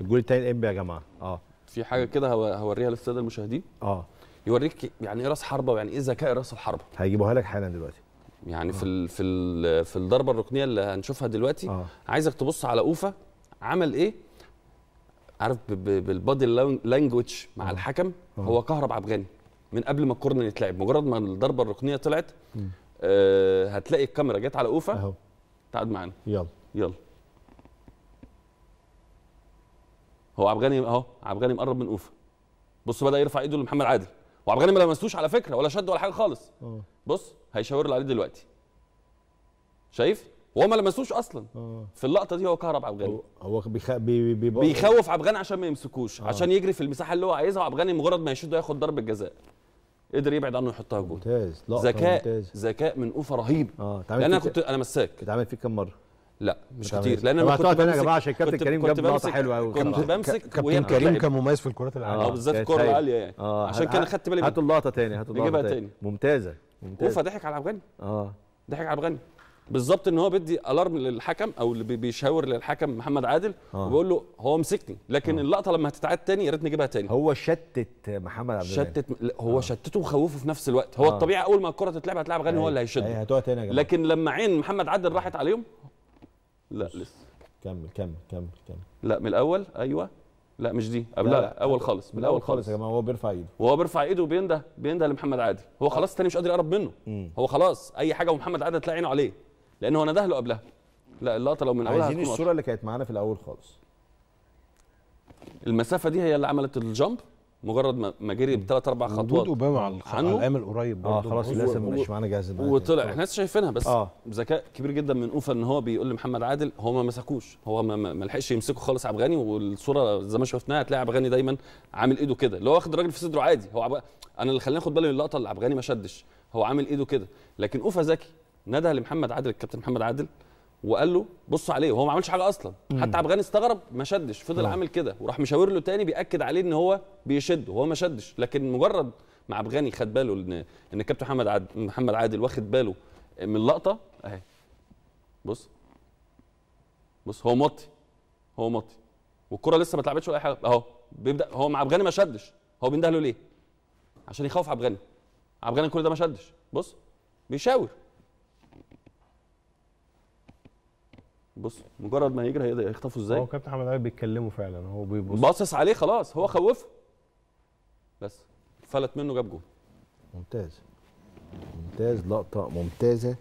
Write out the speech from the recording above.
الجول الثاني الامبي يا جماعه اه في حاجه كده هوريها للساده المشاهدين اه يوريك يعني ايه راس حربه ويعني ايه ذكاء راس الحربه هيجيبوها لك حالا دلوقتي يعني آه. في الـ في الـ في الضربه الركنيه اللي هنشوفها دلوقتي آه. عايزك تبص على اوفا عمل ايه عارف بالبادي لانجوج مع آه. الحكم آه. هو كهرب الغني من قبل ما الكورنر يتلعب مجرد ما الضربه الركنيه طلعت آه هتلاقي الكاميرا جت على اوفا اهو تعال معانا يلا يلا هو عبد الغني اهو عبد الغني مقرب من اوفا بص بدا يرفع ايده لمحمد عادل وعبد الغني ما لمسوش على فكره ولا شد ولا حاجه خالص أوه. بص هيشاور له عليه دلوقتي شايف وهو ما لمسوش اصلا أوه. في اللقطه دي هو كهرب عبد الغني هو بيخ... بي... بي... بيخوف عبد الغني عشان ما يمسكوش أوه. عشان يجري في المساحه اللي هو عايزها وعبد الغني مجرد ما يشد ياخد ضربه جزاء قدر يبعد عنه يحطها جول ممتاز ذكاء ذكاء من اوفا رهيب اه يعني انا كنت انا مساك اتعمل فيك كم مره لا مش كتير لان انا كنت بمسك يا جماعه عشان كابتن كريم جاب لقطه حلوه قوي كنت بمسك كابتن كريم كان مميز في الكرات العاليه اه بالذات الكره العاليه يعني آه عشان كده خدت بالي هاتوا اللقطه تاني هاتوا اللقطه تاني ممتازه ممتازه وفا ضحك على عبد الغني اه ضحك على عبد الغني بالظبط ان هو بيدي الارم للحكم او اللي بيشاور للحكم محمد عادل آه. وبيقول له هو مسكني لكن آه. اللقطه لما هتتعاد تاني يا ريت نجيبها تاني هو شتت محمد عبد شتت هو آه. شتته وخوفه في نفس الوقت هو آه. الطبيعي اول ما الكره تتلعب هتلعب غني هو اللي هيشد تاني لكن لما عين محمد عادل راحت عليهم لا لسه كمل كمل كمل كمل لا من الاول ايوه لا مش دي قبلها لا, لا. اول خالص من الاول خالص يا جماعه هو بيرفع ايده وهو بيرفع ايده وبينده بينده لمحمد عادل هو آه. خلاص تاني مش قادر يقرب منه مم. هو خلاص اي حاجه ومحمد عادل تلاقي عينه عليه لان هو نده له قبلها لا اللقطه لو من اولها عايزين الصوره اللي كانت معانا في الاول خالص المسافه دي هي اللي عملت الجامب مجرد ما جري بثلاث اربع خطوات اوباما على, على الامل قريب آه، برضه آه خلاص للاسف مش معانا جاهز وطلع طيب. احنا لسه شايفينها بس آه. ذكاء كبير جدا من اوفا ان هو بيقول لمحمد عادل هو ما مسكوش هو ما لحقش يمسكه خالص عبد الغني والصوره زي ما شفناها هتلاقي عبد الغني دايما عامل ايده كده اللي هو واخد الراجل في صدره عادي هو انا اللي خلاني اخد بالي من اللقطه اللي عبد الغني ما شدش هو عامل ايده كده لكن اوفا ذكي ندى لمحمد عادل الكابتن محمد عادل وقال له بص عليه وهو ما عملش حاجه اصلا مم. حتى الغني استغرب ما شدش فضل آه. عامل كده وراح مشاور له تاني بياكد عليه ان هو بيشد وهو ما شدش لكن مجرد ما عبد الغني خد باله ان ان الكابتن محمد عاد محمد عادل واخد باله من اللقطه اهي بص بص هو مطي هو مطي والكره لسه ما اتلعبتش ولا اي حاجه اهو بيبدا هو مع عبد ما شدش هو بينده له ليه عشان يخوف عبد الغني عبد الغني كل ده ما شدش بص بيشاور بص مجرد ما يجري هيقدر يخطفه ازاي هو كابتن حمد علي بيتكلمه فعلا هو بيبص باصص عليه خلاص هو خوفه بس فلت منه جاب جول ممتاز ممتاز لقطه ممتازه